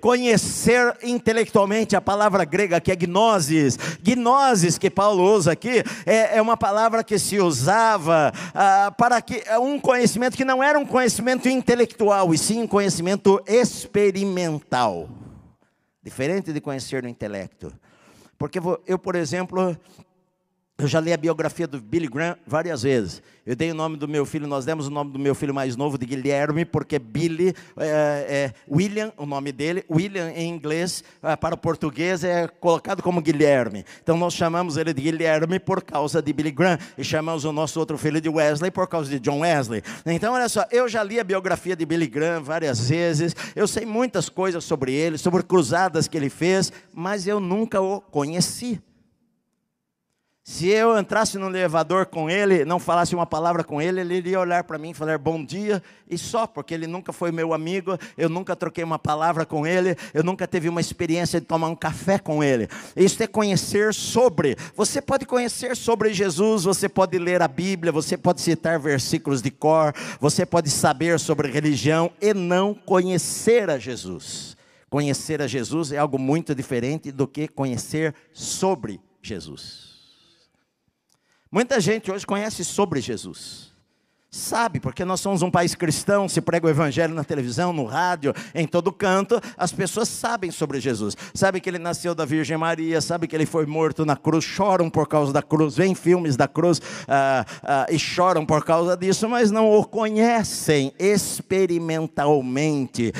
conhecer intelectualmente a palavra grega que é gnosis. Gnosis que Paulo usa aqui é, é uma palavra que se usava ah, para que é um conhecimento que não era um conhecimento intelectual, e sim um conhecimento experimental. Diferente de conhecer no intelecto. Porque eu, por exemplo, eu já li a biografia do Billy Graham várias vezes. Eu dei o nome do meu filho, nós demos o nome do meu filho mais novo de Guilherme, porque é Billy, é, é, William, o nome dele, William em inglês, é, para o português é colocado como Guilherme. Então nós chamamos ele de Guilherme por causa de Billy Graham e chamamos o nosso outro filho de Wesley por causa de John Wesley. Então olha só, eu já li a biografia de Billy Graham várias vezes, eu sei muitas coisas sobre ele, sobre cruzadas que ele fez, mas eu nunca o conheci. Se eu entrasse no elevador com ele, não falasse uma palavra com ele, ele iria olhar para mim e falar bom dia, e só, porque ele nunca foi meu amigo, eu nunca troquei uma palavra com ele, eu nunca teve uma experiência de tomar um café com ele. Isso é conhecer sobre. Você pode conhecer sobre Jesus, você pode ler a Bíblia, você pode citar versículos de cor, você pode saber sobre religião e não conhecer a Jesus. Conhecer a Jesus é algo muito diferente do que conhecer sobre Jesus. Muita gente hoje conhece sobre Jesus. Sabe, porque nós somos um país cristão, se prega o evangelho na televisão, no rádio, em todo canto, as pessoas sabem sobre Jesus. Sabe que ele nasceu da Virgem Maria, sabe que ele foi morto na cruz, choram por causa da cruz, vêm filmes da cruz ah, ah, e choram por causa disso, mas não o conhecem experimentalmente,